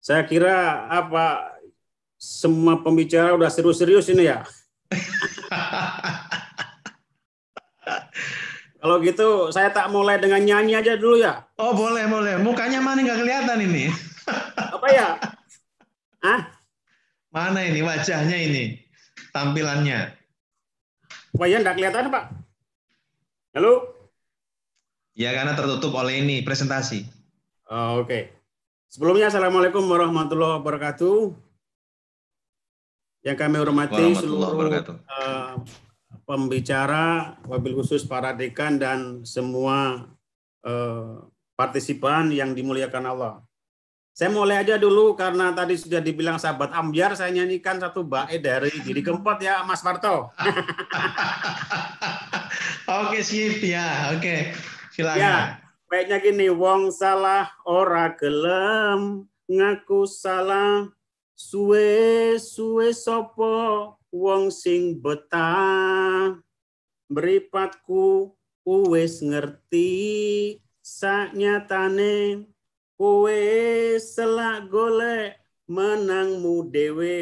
Saya kira apa semua pembicara udah serius-serius ini ya. Kalau gitu saya tak mulai dengan nyanyi aja dulu ya. Oh boleh boleh. Mukanya mana nggak kelihatan ini? Apa ya? Ah? Mana ini wajahnya ini? Tampilannya? Wajah nggak kelihatan pak? Halo? Ya karena tertutup oleh ini presentasi. Oh, Oke. Okay. Sebelumnya Assalamualaikum warahmatullahi wabarakatuh. Yang kami hormati seluruh Uh, pembicara, wabil khusus para dekan dan semua uh, partisipan yang dimuliakan Allah. Saya mulai aja dulu karena tadi sudah dibilang sahabat ambiar, saya nyanyikan satu bae dari diri keempat ya Mas Parto. oke sip ya, oke. Silakan. Ya, baiknya gini wong salah ora gelem ngaku salah suwe suwe sopo wong sing betah beripatku, uwes ngerti saknyatane kowe selak golek menangmu dewe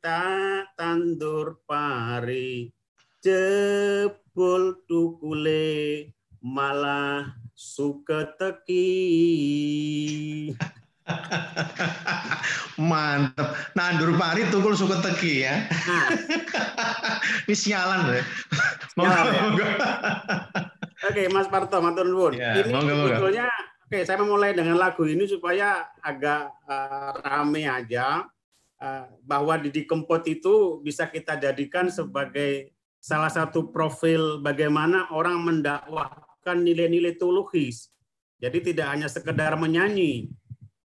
tak tandur pari jebol tukule malah suka teki. Mantep. Nandur pari tukul suka teki ya. Nah. Ini sialan deh. ya. Oke, Mas Parto, Mas nuwun. Ya, ini monggo, sebetulnya oke, saya memulai dengan lagu ini supaya agak eh, rame aja eh, bahwa Didi Kempot itu bisa kita jadikan sebagai salah satu profil bagaimana orang mendakwah menerapkan nilai-nilai teologis. Jadi tidak hanya sekedar menyanyi.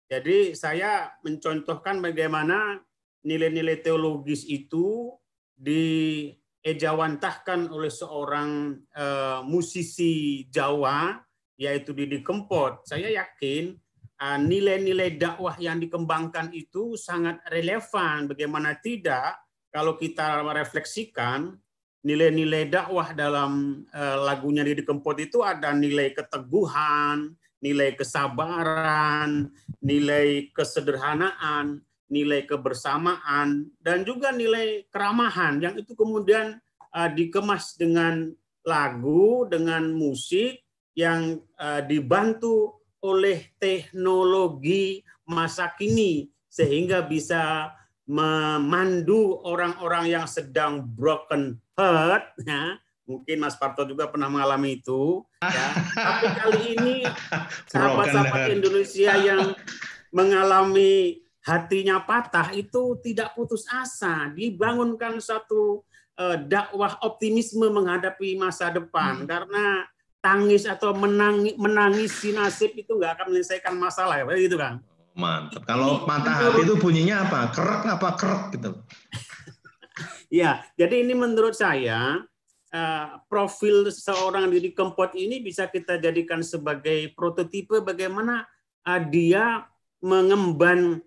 Jadi saya mencontohkan bagaimana nilai-nilai teologis itu diejawantahkan oleh seorang e, musisi Jawa yaitu Didi Kempot. Saya yakin eh, nilai-nilai dakwah yang dikembangkan itu sangat relevan. Bagaimana tidak kalau kita merefleksikan nilai-nilai dakwah dalam eh, lagunya Didi Kempot itu ada nilai keteguhan, nilai kesabaran, nilai kesederhanaan, nilai kebersamaan, dan juga nilai keramahan yang itu kemudian eh, dikemas dengan lagu, dengan musik yang eh, dibantu oleh teknologi masa kini sehingga bisa memandu orang-orang yang sedang broken heard ya mungkin Mas Parto juga pernah mengalami itu ya tapi kali ini sahabat-sahabat Indonesia yang mengalami hatinya patah itu tidak putus asa dibangunkan satu eh, dakwah optimisme menghadapi masa depan hmm. karena tangis atau menangis menangisi nasib itu nggak akan menyelesaikan masalah ya gitu kan oh, mantap kalau patah hati itu bunyinya apa kerek apa kerek gitu Ya, jadi ini menurut saya eh, profil seorang diri Kempot ini bisa kita jadikan sebagai prototipe bagaimana eh, dia mengemban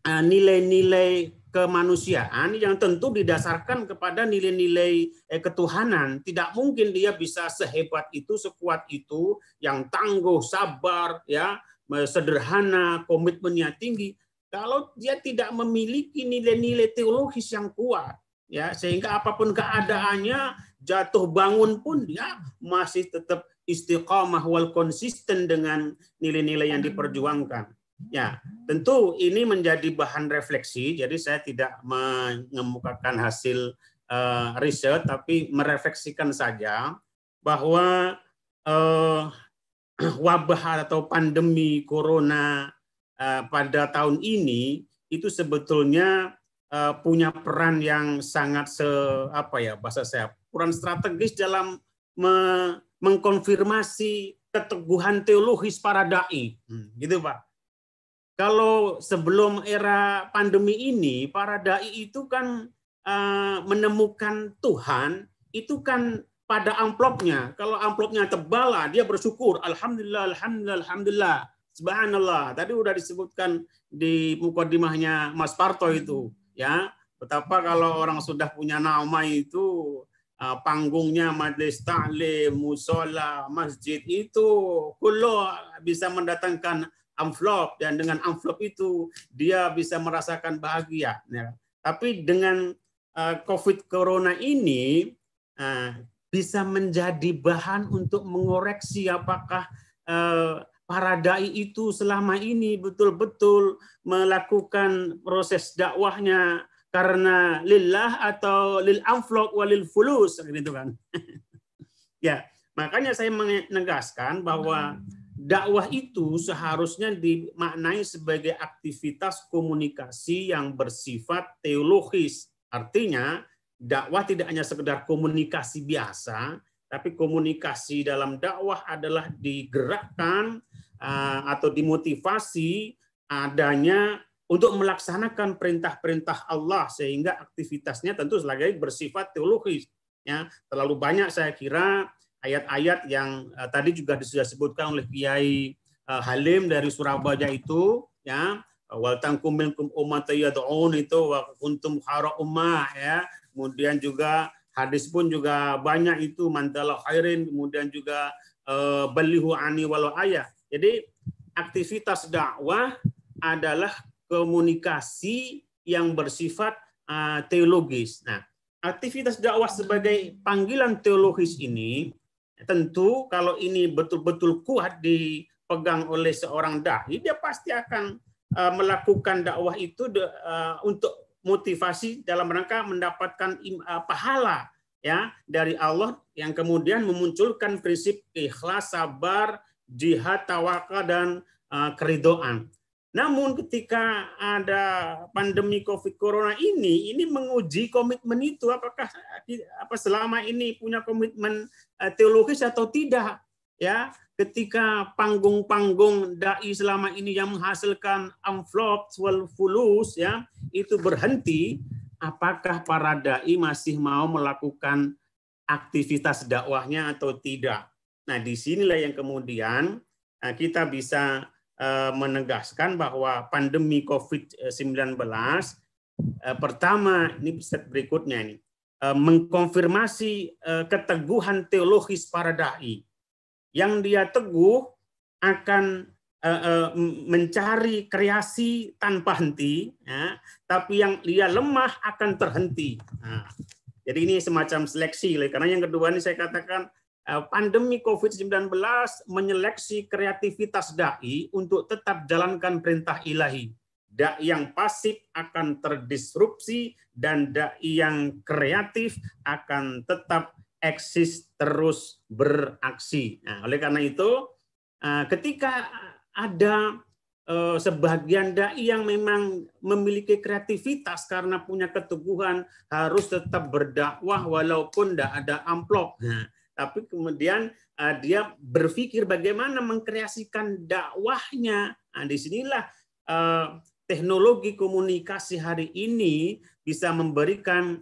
eh, nilai-nilai kemanusiaan yang tentu didasarkan kepada nilai-nilai ketuhanan. Tidak mungkin dia bisa sehebat itu, sekuat itu, yang tangguh, sabar, ya, sederhana, komitmennya tinggi. Kalau dia tidak memiliki nilai-nilai teologis yang kuat, ya sehingga apapun keadaannya jatuh bangun pun dia masih tetap istiqomah wal konsisten dengan nilai-nilai yang diperjuangkan. Ya, tentu ini menjadi bahan refleksi. Jadi saya tidak mengemukakan hasil uh, riset, tapi merefleksikan saja bahwa uh, wabah atau pandemi corona uh, pada tahun ini itu sebetulnya Eh, punya peran yang sangat se apa ya bahasa saya peran strategis dalam me, mengkonfirmasi keteguhan teologis para dai, hmm, gitu pak. Kalau sebelum era pandemi ini para dai itu kan uh, menemukan Tuhan itu kan pada amplopnya. Kalau amplopnya tebal lah dia bersyukur, alhamdulillah, alhamdulillah, alhamdulillah. Subhanallah. Tadi udah disebutkan di mukadimahnya Mas Parto itu ya betapa kalau orang sudah punya nama itu ah, panggungnya majelis taklim, musola, masjid itu kulo bisa mendatangkan amplop dan dengan amplop itu dia bisa merasakan bahagia. Ya. Tapi dengan ah, COVID corona ini ah, bisa menjadi bahan untuk mengoreksi apakah para dai itu selama ini betul-betul melakukan proses dakwahnya karena lillah atau lil amflok walil fulus gitu kan. ya, makanya saya menegaskan bahwa dakwah itu seharusnya dimaknai sebagai aktivitas komunikasi yang bersifat teologis. Artinya, dakwah tidak hanya sekedar komunikasi biasa, tapi komunikasi dalam dakwah adalah digerakkan eh, atau dimotivasi adanya untuk melaksanakan perintah-perintah Allah sehingga aktivitasnya tentu selagi bersifat teologis ya terlalu banyak saya kira ayat-ayat yang eh, tadi juga sudah disebutkan oleh Kiai eh, Halim dari Surabaya itu ya wal tangkum minkum ummatan itu wa kuntum khara ya kemudian juga Hadis pun juga banyak itu mandala khairin, kemudian juga uh, balihu ani walau ayah. Jadi aktivitas dakwah adalah komunikasi yang bersifat eh, teologis. Nah, aktivitas dakwah sebagai panggilan teologis ini tentu kalau ini betul-betul kuat dipegang oleh seorang dai, dia pasti akan eh, melakukan dakwah itu untuk motivasi dalam rangka mendapatkan eh, pahala ya dari Allah yang kemudian memunculkan prinsip ikhlas, sabar, jihad, tawakal dan eh, keridoan. Namun ketika ada pandemi Covid Corona ini, ini menguji komitmen itu apakah eh, apa selama ini punya komitmen teologis atau tidak ya ketika panggung-panggung dai selama ini yang menghasilkan amflop wal fulus ya itu berhenti apakah para dai masih mau melakukan aktivitas dakwahnya atau tidak nah disinilah yang kemudian eh, kita bisa eh, menegaskan bahwa pandemi COVID-19 eh, pertama ini set berikutnya ini mengkonfirmasi keteguhan teologis para dai yang dia teguh akan eh, eh, mencari kreasi tanpa henti, ya, tapi yang dia lemah akan terhenti. Nah, jadi ini semacam seleksi. Karena yang kedua ini saya katakan eh, pandemi COVID-19 menyeleksi kreativitas dai untuk tetap jalankan perintah ilahi. Dai yang pasif akan terdisrupsi dan dai yang kreatif akan tetap eksis terus beraksi. Nah, oleh karena itu, eh, ketika ada eh, sebagian dai yang memang memiliki kreativitas karena punya keteguhan harus tetap berdakwah walaupun tidak ada amplop. Nah, tapi kemudian eh, dia berpikir bagaimana mengkreasikan dakwahnya. Nah, disinilah teknologi komunikasi hari ini bisa memberikan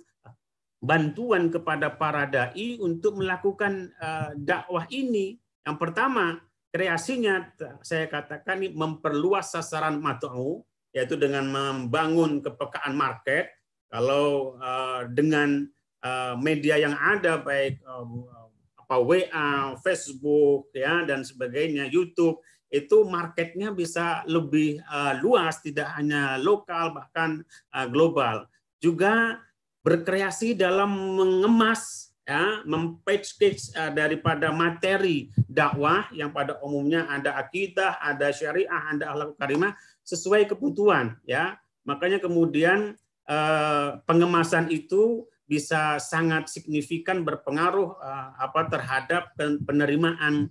bantuan kepada para dai untuk melakukan eh, dakwah ini. Yang pertama, kreasinya saya katakan ini memperluas sasaran matu'u, yaitu dengan membangun kepekaan market. Kalau eh, dengan eh, media yang ada baik apa WA, Facebook ya dan sebagainya, YouTube itu marketnya bisa lebih luas tidak hanya lokal bahkan global. Juga berkreasi dalam mengemas ya mempage eh, daripada materi dakwah yang pada umumnya ada akidah, ada syariah, ada akhlak karimah sesuai kebutuhan ya. Makanya kemudian eh, pengemasan itu bisa sangat signifikan berpengaruh eh, apa terhadap penerimaan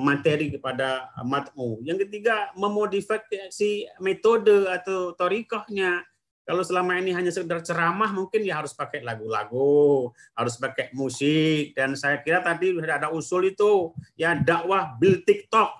materi kepada matmu. Yang ketiga memodifikasi metode atau torikohnya kalau selama ini hanya sekedar ceramah, mungkin ya harus pakai lagu-lagu, harus pakai musik. Dan saya kira tadi sudah ada usul itu, ya dakwah bil TikTok.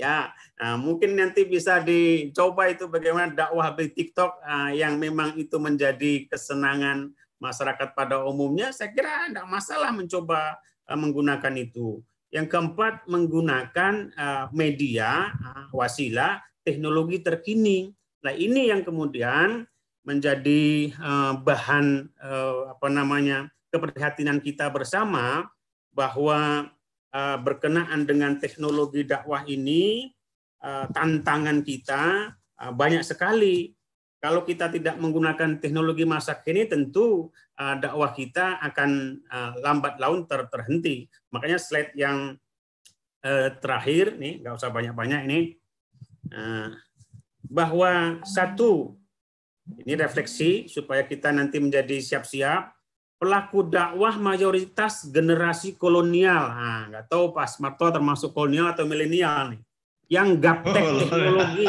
ya, nah, mungkin nanti bisa dicoba itu bagaimana dakwah bil TikTok uh, yang memang itu menjadi kesenangan masyarakat pada umumnya. Saya kira tidak masalah mencoba ah, menggunakan itu. Yang keempat, menggunakan ah, media, uh, wasilah, teknologi terkini Nah, ini yang kemudian menjadi eh, bahan eh, apa namanya keprihatinan kita bersama bahwa eh, berkenaan dengan teknologi dakwah ini tantangan kita banyak sekali. Kalau kita tidak menggunakan teknologi masa kini tentu dakwah kita akan lambat laun ter terhenti. Makanya slide yang terakhir nih nggak usah banyak-banyak ini. Uh, bahwa satu ini refleksi supaya kita nanti menjadi siap-siap pelaku dakwah mayoritas generasi kolonial. Nah, nggak tahu pas Marto termasuk kolonial atau milenial nih. Yang gaptek oh, teknologi.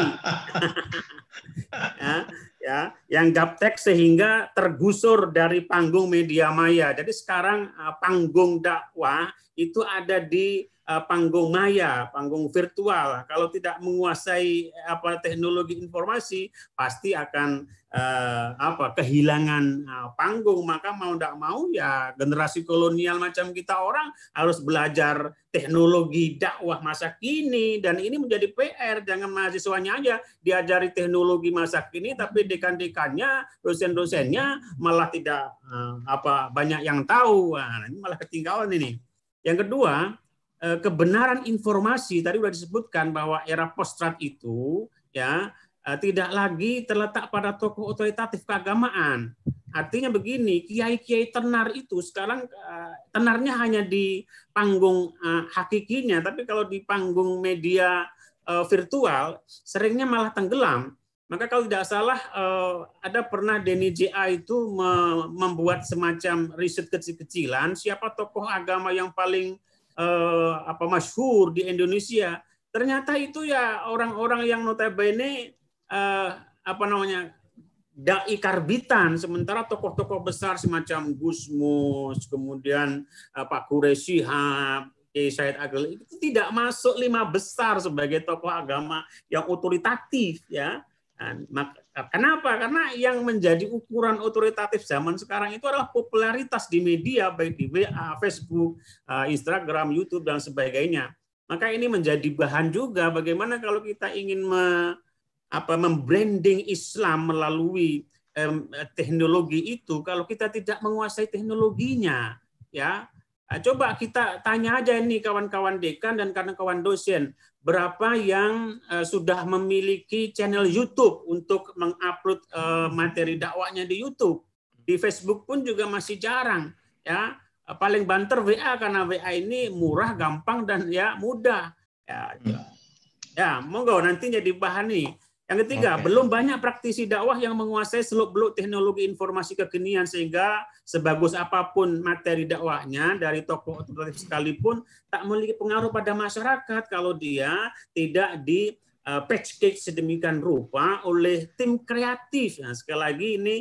ya, ya, yang gaptek sehingga tergusur dari panggung media maya. Jadi sekarang uh, panggung dakwah itu ada di uh, panggung maya, panggung virtual. Kalau tidak menguasai uh, apa teknologi informasi, pasti akan eh, apa kehilangan panggung. Maka mau tidak mau ya generasi kolonial macam kita orang harus belajar teknologi dakwah masa kini dan ini menjadi PR. Jangan mahasiswanya aja diajari teknologi masa kini, tapi dekan-dekan pendidikannya, dosen-dosennya malah tidak eh, apa banyak yang tahu. Nah, ini malah ketinggalan ini. Yang kedua, eh, kebenaran informasi tadi sudah disebutkan bahwa era postrat itu ya eh, tidak lagi terletak pada tokoh otoritatif keagamaan. Artinya begini, kiai-kiai tenar itu sekarang tenarnya hanya di panggung hakikinya, tapi kalau di panggung media virtual seringnya malah tenggelam. Maka kalau tidak salah eh, ada pernah Deni JA itu membuat semacam riset kecil-kecilan siapa tokoh agama yang paling eh, apa masyhur di Indonesia. Ternyata itu ya orang-orang yang notabene eh, apa namanya dai karbitan sementara tokoh-tokoh besar semacam Gusmus kemudian Pak Kure Syihab Kiai Syed Agil itu tidak masuk lima besar sebagai tokoh agama yang otoritatif ya Kan. Kenapa? Karena yang menjadi ukuran otoritatif zaman sekarang itu adalah popularitas di media, baik di WA, Facebook, eh, Instagram, YouTube, dan sebagainya. Maka ini menjadi bahan juga bagaimana kalau kita ingin me, apa, membranding Islam melalui eh, teknologi itu, kalau kita tidak menguasai teknologinya, ya Ah, coba kita tanya aja ini kawan-kawan dekan dan kawan-kawan dosen, berapa yang uh, sudah memiliki channel YouTube untuk mengupload uh, materi dakwahnya di YouTube. Di Facebook pun juga masih jarang, ya. Ah, paling banter WA karena WA ini murah, gampang dan ya mudah. Ya, ya. ya monggo nantinya jadi nih yang ketiga, okay. belum banyak praktisi dakwah yang menguasai seluk-beluk teknologi informasi kekinian sehingga sebagus apapun materi dakwahnya dari tokoh otoritatif sekalipun tak memiliki pengaruh pada masyarakat kalau dia tidak di eh, patch cake sedemikian rupa oleh tim kreatif. Nah, sekali lagi ini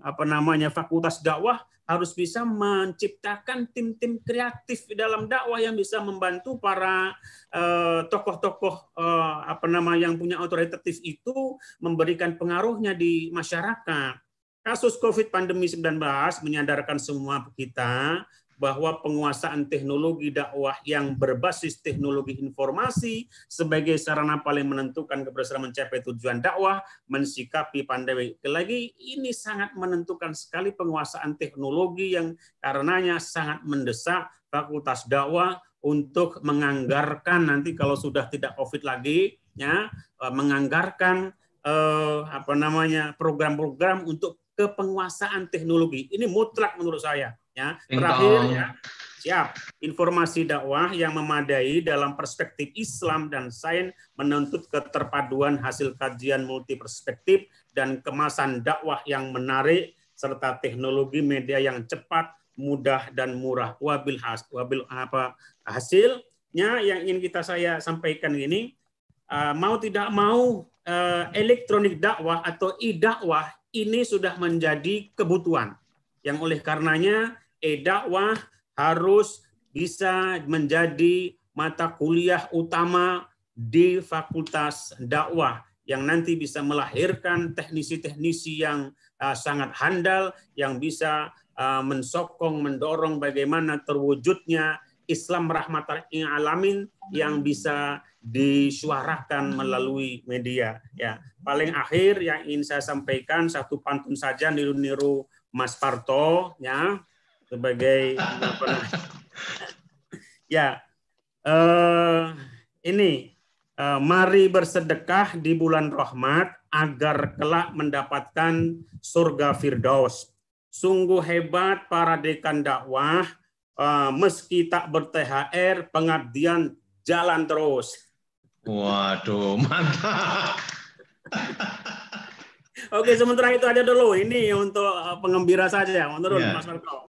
apa namanya fakultas dakwah harus bisa menciptakan tim-tim kreatif di dalam dakwah yang bisa membantu para eh, tokoh-tokoh eh, apa nama yang punya otoritatif itu memberikan pengaruhnya di masyarakat. Kasus COVID pandemi 19 menyadarkan semua kita bahwa penguasaan teknologi dakwah yang berbasis teknologi informasi sebagai sarana paling menentukan keberhasilan mencapai tujuan dakwah mensikapi pandemi. Lagi ini sangat menentukan sekali penguasaan teknologi yang karenanya sangat mendesak fakultas dakwah untuk menganggarkan nanti kalau sudah tidak Covid lagi ya eh, menganggarkan eh, apa namanya program-program untuk kepenguasaan teknologi. Ini mutlak menurut saya. Ya. Terakhir ya, siap. Informasi dakwah yang memadai dalam perspektif Islam dan sains menuntut keterpaduan hasil kajian multi perspektif dan kemasan dakwah yang menarik serta teknologi media yang cepat, mudah dan murah. Wabil has, wabil apa hasilnya yang ingin kita saya sampaikan ini eh, mau tidak mau eh, elektronik dakwah atau e-dakwah ini sudah menjadi kebutuhan yang oleh karenanya e-dakwah harus bisa menjadi mata kuliah utama di Fakultas Dakwah yang nanti bisa melahirkan teknisi-teknisi yang sangat handal yang bisa mensokong mendorong bagaimana terwujudnya Islam rahmatan alamin yang bisa disuarakan melalui media. Ya, paling akhir yang ingin saya sampaikan satu pantun saja niru-niru Mas Parto ya sebagai ya eh, ini eh, mari bersedekah di bulan rahmat agar kelak mendapatkan surga firdaus. Sungguh hebat para dekan dakwah eh, meski tak ber-THR, pengabdian jalan terus. Waduh, mantap. Oke, sementara itu ada dulu. Ini untuk eh, pengembira saja menurut yeah. Mas Marco.